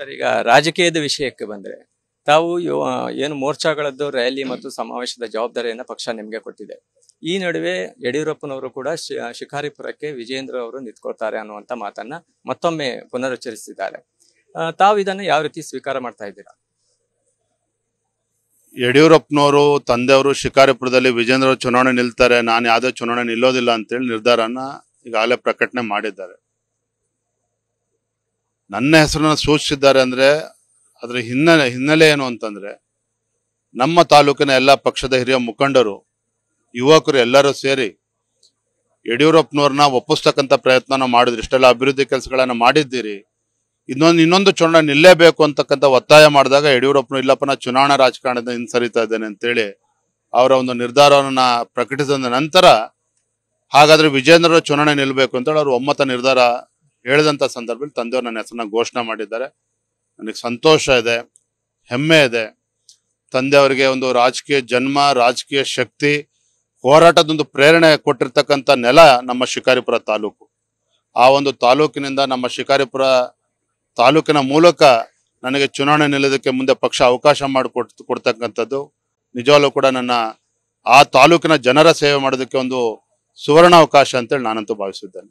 sir ಈಗ ರಾಜಕೀಯದ ವಿಷಯಕ್ಕೆ ಬಂದ್ರೆ ತಾವು ಏನು ಮೋರ್ಚಾಗಳದ್ದು ರ್ಯಾಲಿ ಮತ್ತು ಸಮಾವೇಶದ ಜವಾಬ್ದಾರಿಯನ್ನ ಪಕ್ಷ ನಿಮ್ಗೆ ಕೊಟ್ಟಿದೆ ಈ ನಡುವೆ ಯಡಿಯೂರಪ್ಪನವರು ಕೂಡ ಶಿಕಾರಿಪುರಕ್ಕೆ ವಿಜೇಂದ್ರ ಅವರು ನಿಂತ್ಕೊಳ್ತಾರೆ ಅನ್ನುವಂತ ಮಾತನ್ನ ಮತ್ತೊಮ್ಮೆ ಪುನರುಚ್ಚರಿಸಿದ್ದಾರೆ ತಾವು ಇದನ್ನ ಯಾವ ರೀತಿ ಸ್ವೀಕಾರ ಮಾಡ್ತಾ ಇದ್ದೀರಾ ಯಡಿಯೂರಪ್ಪನವರು ತಂದೆಯವರು ಶಿಕಾರಿಪುರದಲ್ಲಿ ವಿಜೇಂದ್ರ ಚುನಾವಣೆ ನಿಲ್ತಾರೆ ನಾನು ಯಾವುದೇ ಚುನಾವಣೆ ನಿಲ್ಲೋದಿಲ್ಲ ಅಂತೇಳಿ ನಿರ್ಧಾರನ ಈಗಾಗಲೇ ಪ್ರಕಟಣೆ ಮಾಡಿದ್ದಾರೆ ನನ್ನ ಹೆಸರನ್ನ ಸೂಚಿಸಿದ್ದಾರೆ ಅಂದ್ರೆ ಅದರ ಹಿನ್ನೆಲೆ ಹಿನ್ನೆಲೆ ಏನು ಅಂತಂದ್ರೆ ನಮ್ಮ ತಾಲೂಕಿನ ಎಲ್ಲ ಪಕ್ಷದ ಹಿರಿಯ ಮುಖಂಡರು ಯುವಕರು ಎಲ್ಲರೂ ಸೇರಿ ಯಡಿಯೂರಪ್ಪನವ್ರನ್ನ ಒಪ್ಪಿಸ್ತಕ್ಕಂಥ ಪ್ರಯತ್ನನ ಮಾಡಿದ್ರಿ ಇಷ್ಟೆಲ್ಲ ಅಭಿವೃದ್ಧಿ ಕೆಲಸಗಳನ್ನು ಮಾಡಿದ್ದೀರಿ ಇನ್ನೊಂದು ಇನ್ನೊಂದು ಚುನಾವಣೆ ನಿಲ್ಲೇಬೇಕು ಅಂತಕ್ಕಂಥ ಒತ್ತಾಯ ಮಾಡಿದಾಗ ಯಡಿಯೂರಪ್ಪನ ಇಲ್ಲಪ್ಪನ ನಾ ಚುನಾವಣಾ ರಾಜಕಾರಣದಿಂದ ಹಿಂಸರಿತಾ ಇದ್ದೇನೆ ಅಂತೇಳಿ ಅವರ ಒಂದು ನಿರ್ಧಾರವನ್ನ ಪ್ರಕಟಿಸಿದ ನಂತರ ಹಾಗಾದ್ರೆ ವಿಜೇಂದ್ರ ಚುನಾವಣೆ ನಿಲ್ಲಬೇಕು ಅಂತೇಳಿ ಅವರು ಒಮ್ಮತ ನಿರ್ಧಾರ ಹೇಳಿದಂಥ ಸಂದರ್ಭದಲ್ಲಿ ತಂದೆಯವರು ನನ್ನ ಹೆಸರನ್ನ ಘೋಷಣೆ ಮಾಡಿದ್ದಾರೆ ನನಗೆ ಸಂತೋಷ ಇದೆ ಹೆಮ್ಮೆ ಇದೆ ತಂದೆಯವರಿಗೆ ಒಂದು ರಾಜಕೀಯ ಜನ್ಮ ರಾಜಕೀಯ ಶಕ್ತಿ ಹೋರಾಟದೊಂದು ಪ್ರೇರಣೆ ಕೊಟ್ಟಿರ್ತಕ್ಕಂಥ ನೆಲ ನಮ್ಮ ಶಿಕಾರಿಪುರ ತಾಲೂಕು ಆ ಒಂದು ತಾಲೂಕಿನಿಂದ ನಮ್ಮ ಶಿಕಾರಿಪುರ ತಾಲೂಕಿನ ಮೂಲಕ ನನಗೆ ಚುನಾವಣೆ ನಿಲ್ಲೋದಕ್ಕೆ ಮುಂದೆ ಪಕ್ಷ ಅವಕಾಶ ಮಾಡಿಕೊಟ್ ಕೊಡ್ತಕ್ಕಂಥದ್ದು ನಿಜವಾಗ್ಲೂ ಕೂಡ ನನ್ನ ಆ ತಾಲೂಕಿನ ಜನರ ಸೇವೆ ಮಾಡೋದಕ್ಕೆ ಒಂದು ಸುವರ್ಣ ಅವಕಾಶ ಅಂತೇಳಿ ನಾನಂತೂ ಭಾವಿಸಿದ್ದೇನೆ